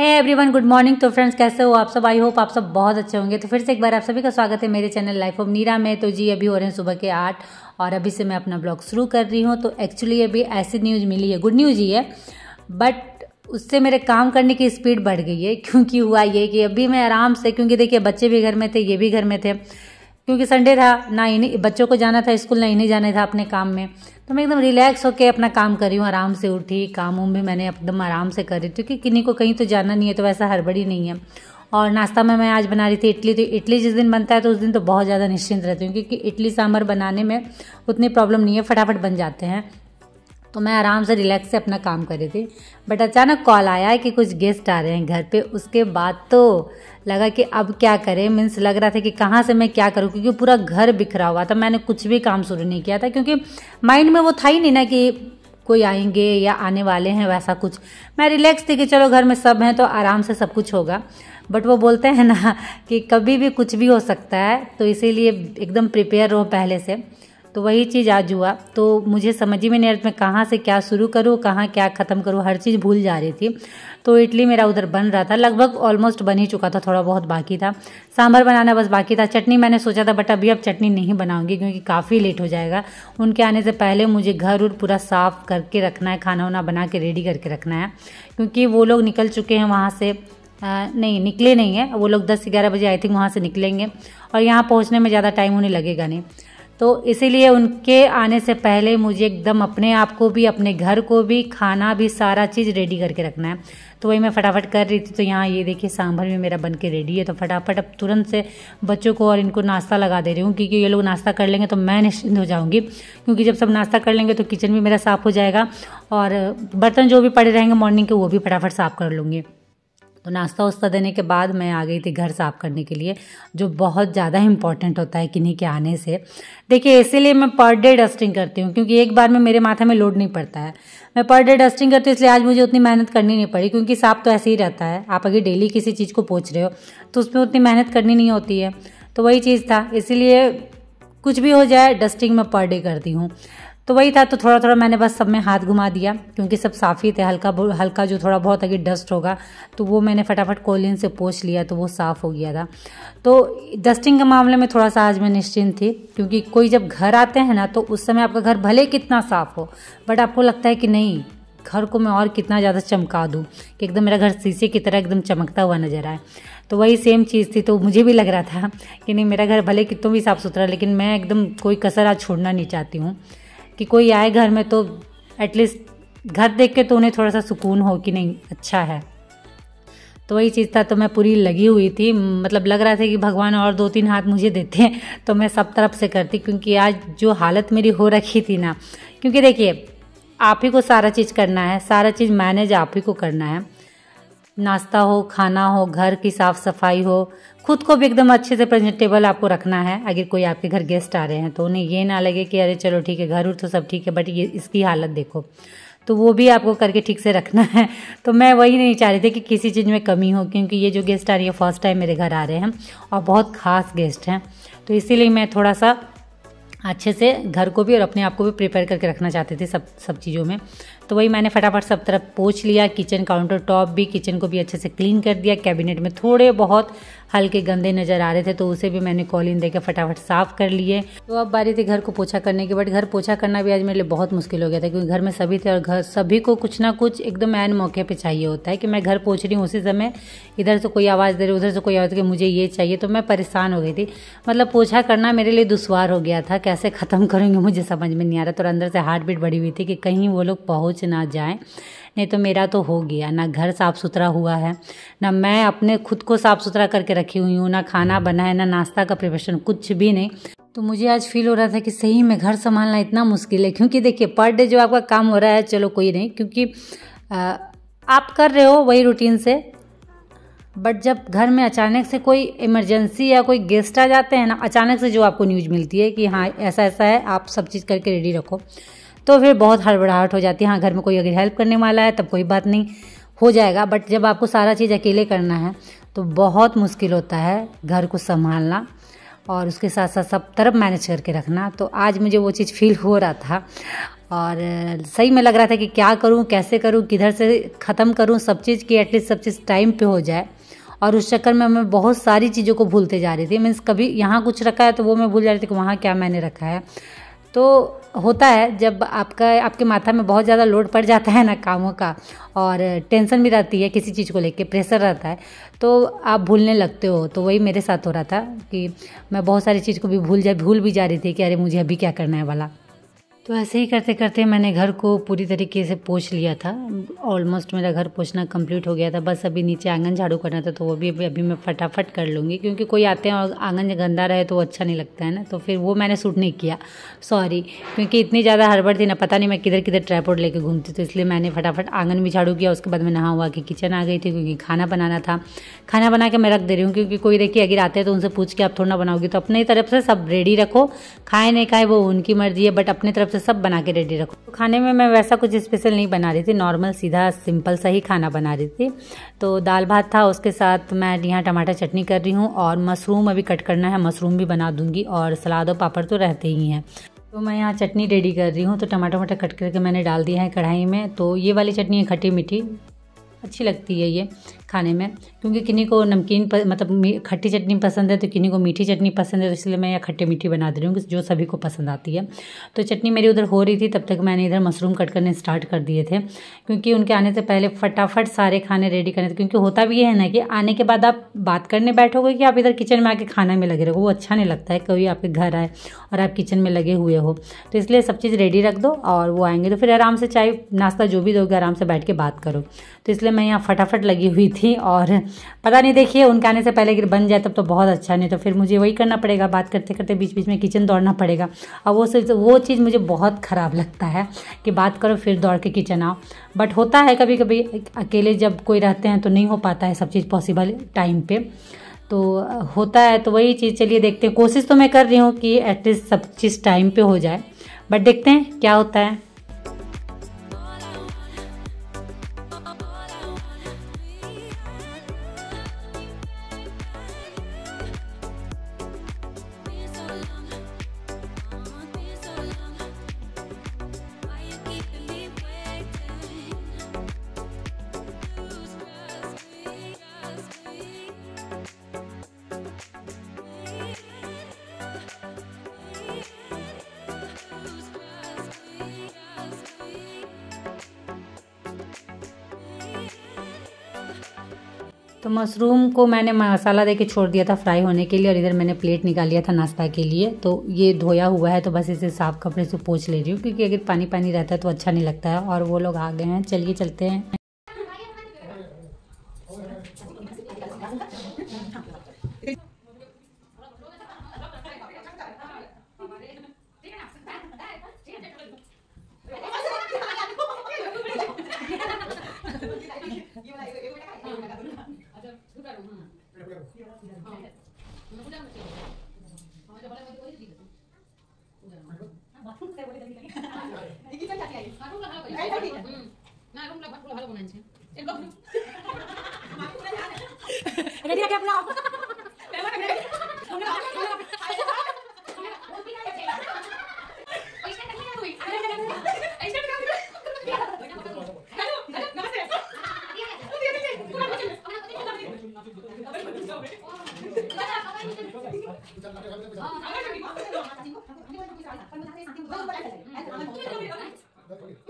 है everyone good morning तो friends कैसे हो आप सब आई होप आप सब बहुत अच्छे होंगे तो फिर से एक बार आप सभी का स्वागत है मेरे चैनल लाइफ ऑफ नीरा में तो जी अभी हो रहे हैं सुबह के आठ और अभी से मैं अपना ब्लॉग शुरू कर रही हूँ तो एक्चुअली अभी ऐसी न्यूज़ मिली है गुड न्यूज़ ही है बट उससे मेरे काम करने की स्पीड बढ़ गई है क्योंकि हुआ ये कि अभी मैं आराम से क्योंकि देखिए बच्चे भी घर में थे ये भी घर में थे क्योंकि संडे था ना इन्हें बच्चों को जाना था स्कूल ना इन्हें जाना था अपने काम में तो मैं एकदम रिलैक्स होकर अपना काम कर रही हूँ आराम से उठी काम उम भी मैंने एकदम आराम से कर रही थी क्योंकि किन्हीं को कहीं तो जाना नहीं है तो वैसा हड़बड़ी नहीं है और नाश्ता में मैं आज बना रही थी इडली तो इडली जिस दिन बनता है तो उस दिन तो बहुत ज़्यादा निश्चिंत रहती हूँ क्योंकि इडली सांभर बनाने में उतनी प्रॉब्लम नहीं है फटाफट बन जाते हैं तो मैं आराम से रिलैक्स से अपना काम कर रही थी बट अचानक कॉल आया कि कुछ गेस्ट आ रहे हैं घर पे उसके बाद तो लगा कि अब क्या करें मीन्स लग रहा था कि कहाँ से मैं क्या करूँ क्योंकि पूरा घर बिखरा हुआ था मैंने कुछ भी काम शुरू नहीं किया था क्योंकि माइंड में वो था ही नहीं ना कि कोई आएंगे या आने वाले हैं वैसा कुछ मैं रिलैक्स थी कि चलो घर में सब हैं तो आराम से सब कुछ होगा बट वो बोलते हैं ना कि कभी भी कुछ भी हो सकता है तो इसीलिए एकदम प्रिपेयर रहो पहले से तो वही चीज़ आज हुआ तो मुझे समझ ही में नहीं मैं कहाँ से क्या शुरू करूँ कहाँ क्या ख़त्म करूँ हर चीज़ भूल जा रही थी तो इडली मेरा उधर बन रहा था लगभग ऑलमोस्ट बन ही चुका था थोड़ा बहुत बाकी था सांभर बनाना बस बाकी था चटनी मैंने सोचा था बट अभी अब चटनी नहीं बनाऊंगी क्योंकि काफ़ी लेट हो जाएगा उनके आने से पहले मुझे घर उर पूरा साफ़ करके रखना है खाना वाना बना के रेडी करके रखना है क्योंकि वो लोग निकल चुके हैं वहाँ से आ, नहीं निकले नहीं है वो लोग दस ग्यारह बजे आई थिंक वहाँ से निकलेंगे और यहाँ पहुँचने में ज़्यादा टाइम उन्हें लगेगा नहीं तो इसीलिए उनके आने से पहले मुझे एकदम अपने आप को भी अपने घर को भी खाना भी सारा चीज़ रेडी करके रखना है तो वही मैं फटाफट कर रही थी तो यहाँ ये देखिए सांभर भी मेरा बन के रेडी है तो फटाफट अब तुरंत से बच्चों को और इनको नाश्ता लगा दे रही हूँ क्योंकि ये लोग नाश्ता कर लेंगे तो मैं निश्चिंत हो जाऊँगी क्योंकि जब सब नाश्ता कर लेंगे तो किचन भी मेरा साफ़ हो जाएगा और बर्तन जो भी पड़े रहेंगे मॉर्निंग के वो भी फटाफट साफ़ कर लूँगी तो नाश्ता वास्ता देने के बाद मैं आ गई थी घर साफ़ करने के लिए जो बहुत ज़्यादा इंपॉर्टेंट होता है किन्हीं के आने से देखिए इसीलिए मैं पर डे डस्टिंग करती हूँ क्योंकि एक बार में मेरे माथा में लोड नहीं पड़ता है मैं पर डे डस्टिंग करती हूँ इसलिए आज मुझे उतनी मेहनत करनी नहीं पड़ी क्योंकि साफ तो ऐसे ही रहता है आप अगर डेली किसी चीज़ को पूछ रहे हो तो उसमें उतनी मेहनत करनी नहीं होती है तो वही चीज़ था इसीलिए कुछ भी हो जाए डस्टिंग मैं पर डे करती हूँ तो वही था तो थोड़ा थोड़ा मैंने बस सब में हाथ घुमा दिया क्योंकि सब साफ़ ही थे हल्का हल्का जो थोड़ा बहुत अगर डस्ट होगा तो वो मैंने फटाफट कोलिन से पोछ लिया तो वो साफ़ हो गया था तो डस्टिंग के मामले में थोड़ा सा आज मैं निश्चिंत थी क्योंकि कोई जब घर आते हैं ना तो उस समय आपका घर भले कितना साफ़ हो बट आपको लगता है कि नहीं घर को मैं और कितना ज़्यादा चमका दूँ कि एकदम मेरा घर शीशे की तरह एकदम चमकता हुआ नज़र आए तो वही सेम चीज़ थी तो मुझे भी लग रहा था कि नहीं मेरा घर भले कितना भी साफ़ सुथरा लेकिन मैं एकदम कोई कसर आज छोड़ना नहीं चाहती हूँ कि कोई आए घर में तो एटलीस्ट घर देख के तो उन्हें थोड़ा सा सुकून हो कि नहीं अच्छा है तो वही चीज़ था तो मैं पूरी लगी हुई थी मतलब लग रहा था कि भगवान और दो तीन हाथ मुझे देते हैं तो मैं सब तरफ से करती क्योंकि आज जो हालत मेरी हो रखी थी ना क्योंकि देखिए आप ही को सारा चीज़ करना है सारा चीज़ मैनेज आप ही को करना है नाश्ता हो खाना हो घर की साफ़ सफाई हो खुद को भी एकदम अच्छे से प्रेजेंटेबल आपको रखना है अगर कोई आपके घर गेस्ट आ रहे हैं तो उन्हें ये ना लगे कि अरे चलो ठीक है घर उठ तो सब ठीक है बट ये इसकी हालत देखो तो वो भी आपको करके ठीक से रखना है तो मैं वही नहीं चाह रही थी कि किसी चीज़ में कमी हो क्योंकि ये जो गेस्ट आ रही है फर्स्ट टाइम मेरे घर आ रहे हैं और बहुत ख़ास गेस्ट हैं तो इसीलिए मैं थोड़ा सा अच्छे से घर को भी और अपने आप को भी प्रिपेयर करके रखना चाहती थी सब सब चीज़ों में तो वही मैंने फटाफट सब तरफ पोछ लिया किचन काउंटर टॉप भी किचन को भी अच्छे से क्लीन कर दिया कैबिनेट में थोड़े बहुत हल्के गंदे नज़र आ रहे थे तो उसे भी मैंने कॉलिन देकर फटाफट साफ़ कर लिए तो अब बारी थी घर को पोछा करने की बट घर पोछा करना भी आज मेरे लिए बहुत मुश्किल हो गया था क्योंकि घर में सभी थे और घर सभी को कुछ ना कुछ एकदम एन मौके पर चाहिए होता है कि मैं घर पोछ रही हूँ उसी समय इधर से कोई आवाज़ दे रही उधर से कोई आवाज़ कि मुझे ये चाहिए तो मैं परेशान हो गई थी मतलब पोछा करना मेरे लिए दुशवार हो गया था कैसे ख़त्म करूँगी मुझे समझ में नहीं आ रहा था और अंदर से हार्ट बीट बढ़ी हुई थी कि कहीं वो लोग पहुँच पहुंच ना जाए नहीं तो मेरा तो हो गया ना घर साफ़ सुथरा हुआ है ना मैं अपने खुद को साफ़ सुथरा करके रखी हुई हूँ ना खाना बना है ना नाश्ता का प्रिपरेशन कुछ भी नहीं तो मुझे आज फील हो रहा था कि सही में घर संभालना इतना मुश्किल है क्योंकि देखिए पर डे जो आपका काम हो रहा है चलो कोई नहीं क्योंकि आप कर रहे हो वही रूटीन से बट जब घर में अचानक से कोई इमरजेंसी या कोई गेस्ट आ जाते हैं ना अचानक से जो आपको न्यूज़ मिलती है कि हाँ ऐसा ऐसा है आप सब चीज़ करके रेडी रखो तो फिर बहुत हड़बड़ाहट हो जाती है हाँ घर में कोई अगर हेल्प करने वाला है तब कोई बात नहीं हो जाएगा बट जब आपको सारा चीज़ अकेले करना है तो बहुत मुश्किल होता है घर को संभालना और उसके साथ साथ सब तरफ मैनेज करके रखना तो आज मुझे वो चीज़ फील हो रहा था और सही में लग रहा था कि क्या करूँ कैसे करूँ किधर से ख़त्म करूँ सब चीज़ की एटलीस्ट सब चीज़ टाइम पे हो जाए और उस चक्कर में मैं बहुत सारी चीज़ों को भूलते जा रही थी मीन्स कभी यहाँ कुछ रखा है तो वो मैं भूल जा रही थी कि वहाँ क्या मैंने रखा है तो होता है जब आपका आपके माथा में बहुत ज़्यादा लोड पड़ जाता है ना कामों का और टेंशन भी रहती है किसी चीज़ को लेके प्रेशर रहता है तो आप भूलने लगते हो तो वही मेरे साथ हो रहा था कि मैं बहुत सारी चीज़ को भी भूल जा भूल भी जा रही थी कि अरे मुझे अभी क्या करना है वाला तो ऐसे ही करते करते मैंने घर को पूरी तरीके से पोछ लिया था ऑलमोस्ट मेरा घर पोछना कंप्लीट हो गया था बस अभी नीचे आंगन झाड़ू करना था तो वो भी अभी मैं फटाफट कर लूँगी क्योंकि कोई आते हैं और आंगन गंदा रहे तो अच्छा नहीं लगता है ना तो फिर वो मैंने सूट नहीं किया सॉरी क्योंकि इतनी ज़्यादा हड़बड़ थी ना पता नहीं मैं किधर किधर ट्राईपोर्ट लेकर घूमती तो इसलिए मैंने फटाफट आंगन भी झाड़ू किया उसके बाद मैं नहा हुआ कि किचन आ गई थी क्योंकि खाना बनाना था खाना बना के मैं रख दे रही हूँ क्योंकि कोई देखिए अगर आते हैं तो उनसे पूछ के आप थोड़ा बनाओगी तो अपनी तरफ से सब रेडी रखो खाए नहीं खाए वो उनकी मर्जी है बट अपनी तरफ तरफ से सब बना के रेडी रखो तो खाने में मैं वैसा कुछ स्पेशल नहीं बना रही थी नॉर्मल सीधा सिंपल सा ही खाना बना रही थी तो दाल भात था उसके साथ मैं यहाँ टमाटर चटनी कर रही हूँ और मशरूम अभी कट करना है मशरूम भी बना दूंगी और सलाद और पापड़ तो रहते ही हैं तो मैं यहाँ चटनी रेडी कर रही हूँ तो टमाटर वमाटर कट करके मैंने डाल दिया है कढ़ाई में तो ये वाली चटनी है खट्टी मीठी अच्छी लगती है ये खाने में क्योंकि किन्हीं को नमकीन प, मतलब खट्टी चटनी पसंद है तो किन्हीं को मीठी चटनी पसंद है तो इसलिए मैं यह खट्टी मीठी बना दे रही हूँ जो सभी को पसंद आती है तो चटनी मेरी उधर हो रही थी तब तक मैंने इधर मशरूम कट करने स्टार्ट कर दिए थे क्योंकि उनके आने से पहले फटाफट सारे खाने रेडी करने थे क्योंकि होता भी है ना कि आने के बाद आप बात करने बैठोगे कि आप इधर किचन में आके खाना में लगे रहो वो अच्छा नहीं लगता है कभी आपके घर आए और आप किचन में लगे हुए हो तो इसलिए सब चीज़ रेडी रख दो और वो आएंगे तो फिर आराम से चाय नाश्ता जो भी दोगे आराम से बैठ के बात करो तो इसलिए मैं यहाँ फटाफट लगी हुई थी थी और पता नहीं देखिए उनके आने से पहले अगर बन जाए तब तो बहुत अच्छा नहीं तो फिर मुझे वही करना पड़ेगा बात करते करते बीच बीच में किचन दौड़ना पड़ेगा और वो सिर्फ वो चीज़ मुझे बहुत ख़राब लगता है कि बात करो फिर दौड़ के किचन आओ बट होता है कभी कभी अकेले जब कोई रहते हैं तो नहीं हो पाता है सब चीज़ पॉसिबल टाइम पर तो होता है तो वही चीज़ चलिए देखते हैं कोशिश तो मैं कर रही हूँ कि एटलीस्ट सब चीज़ टाइम पर हो जाए बट देखते हैं क्या होता है तो मशरूम को मैंने मसाला दे के छोड़ दिया था फ्राई होने के लिए और इधर मैंने प्लेट निकाल लिया था नाश्ता के लिए तो ये धोया हुआ है तो बस इसे साफ कपड़े से पोछ ले रही हूँ क्योंकि अगर पानी पानी रहता है तो अच्छा नहीं लगता है और वो लोग आ गए हैं चलिए चलते हैं मुझे रेडी रेडी अपना Thank हाँ। you.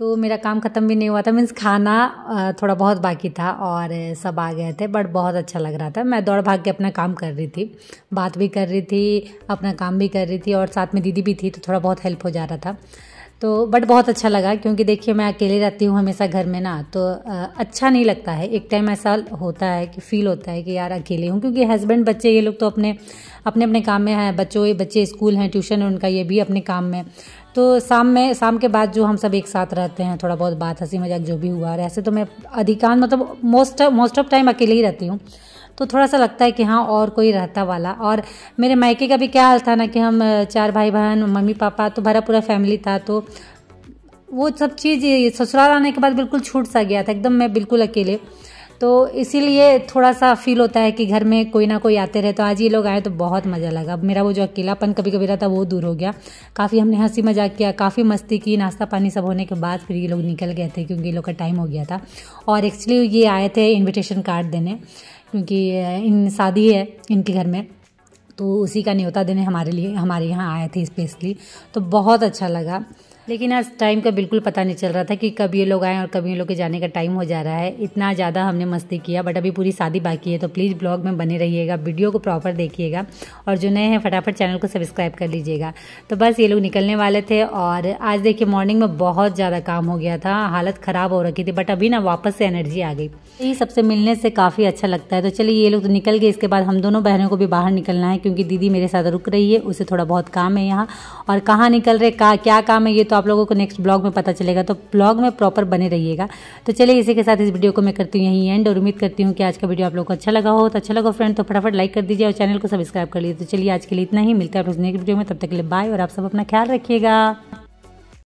तो मेरा काम ख़त्म भी नहीं हुआ था मीन्स खाना थोड़ा बहुत बाकी था और सब आ गए थे बट बहुत अच्छा लग रहा था मैं दौड़ भाग के अपना काम कर रही थी बात भी कर रही थी अपना काम भी कर रही थी और साथ में दीदी भी थी तो थोड़ा बहुत हेल्प हो जा रहा था तो बट बहुत अच्छा लगा क्योंकि देखिए मैं अकेले रहती हूँ हमेशा घर में ना तो अच्छा नहीं लगता है एक टाइम ऐसा होता है कि फील होता है कि यार अकेले हूँ क्योंकि हस्बैंड बच्चे ये लोग तो अपने अपने अपने काम में हैं बच्चों ये बच्चे स्कूल हैं ट्यूशन है उनका ये भी अपने काम में तो शाम में शाम के बाद जो हम सब एक साथ रहते हैं थोड़ा बहुत बात हंसी मजाक जो भी हुआ है ऐसे तो मैं अधिकांश मतलब मोस्ट मोस्ट ऑफ टाइम अकेले ही रहती हूँ तो थोड़ा सा लगता है कि हाँ और कोई रहता वाला और मेरे मायके का भी क्या हाल था ना कि हम चार भाई बहन मम्मी पापा तो भरा पूरा फैमिली था तो वो सब चीज़ ससुराल आने के बाद बिल्कुल छूट सा गया था एकदम मैं बिल्कुल अकेले तो इसीलिए थोड़ा सा फील होता है कि घर में कोई ना कोई आते रहे तो आज ये लोग आए तो बहुत मज़ा लगा मेरा वो जो अकेलापन कभी कभी रहता वो दूर हो गया काफ़ी हमने हंसी मजाक किया काफ़ी मस्ती की नाश्ता पानी सब होने के बाद फिर ये लोग निकल गए थे क्योंकि ये लोग का टाइम हो गया था और एक्चुअली ये आए थे इन्विटेशन कार्ड देने क्योंकि इन शादी है इनके घर में तो उसी का न्योता देने हमारे लिए हमारे यहाँ आए थे स्पेशली तो बहुत अच्छा लगा लेकिन आज टाइम का बिल्कुल पता नहीं चल रहा था कि कब ये लोग आए और कब ये लोग के जाने का टाइम हो जा रहा है इतना ज़्यादा हमने मस्ती किया बट अभी पूरी शादी बाकी है तो प्लीज़ ब्लॉग में बने रहिएगा वीडियो को प्रॉपर देखिएगा और जो नए हैं फटाफट चैनल को सब्सक्राइब कर लीजिएगा तो बस ये लोग निकलने वाले थे और आज देखिए मॉर्निंग में बहुत ज़्यादा काम हो गया था हालत ख़राब हो रखी थी बट अभी ना वापस से एनर्जी आ गई यही सबसे मिलने से काफ़ी अच्छा लगता है तो चलिए ये लोग तो निकल गए इसके बाद हम दोनों बहनों को भी बाहर निकलना है क्योंकि दीदी मेरे साथ रुक रही है उसे थोड़ा बहुत काम है यहाँ और कहाँ निकल रहे क्या काम है ये तो आप लोगों को नेक्स्ट ब्लॉग में पता चलेगा तो ब्लॉग में प्रॉपर बने रहिएगा तो चलिए इसी के साथ इस वीडियो को मैं करती हूँ यहीं एंड और उम्मीद करती हूँ कि आज का वीडियो आप लोग को अच्छा लगा हो तो अच्छा लगा फ्रेंड तो फटाफट लाइक कर दीजिए और चैनल को सब्सक्राइब कर लीजिए तो चलिए आज के लिए इतना ही मिलता है नेक्स्ट वीडियो में तब तक के लिए बाय और आप सब अपना ख्याल रखिएगा